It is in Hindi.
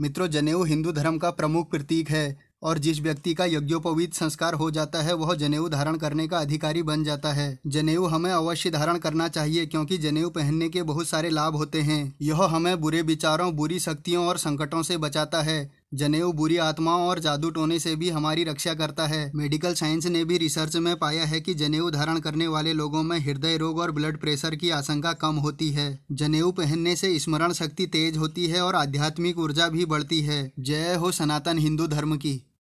मित्रों जनेऊ हिंदू धर्म का प्रमुख प्रतीक है और जिस व्यक्ति का यज्ञोपवीत संस्कार हो जाता है वह जनेऊ धारण करने का अधिकारी बन जाता है जनेऊ हमें अवश्य धारण करना चाहिए क्योंकि जनेऊ पहनने के बहुत सारे लाभ होते हैं यह हमें बुरे विचारों बुरी शक्तियों और संकटों से बचाता है जनेऊ बुरी आत्माओं और जादू टोने से भी हमारी रक्षा करता है मेडिकल साइंस ने भी रिसर्च में पाया है कि जनेऊ धारण करने वाले लोगों में हृदय रोग और ब्लड प्रेशर की आशंका कम होती है जनेऊ पहनने से स्मरण शक्ति तेज होती है और आध्यात्मिक ऊर्जा भी बढ़ती है जय हो सनातन हिंदू धर्म की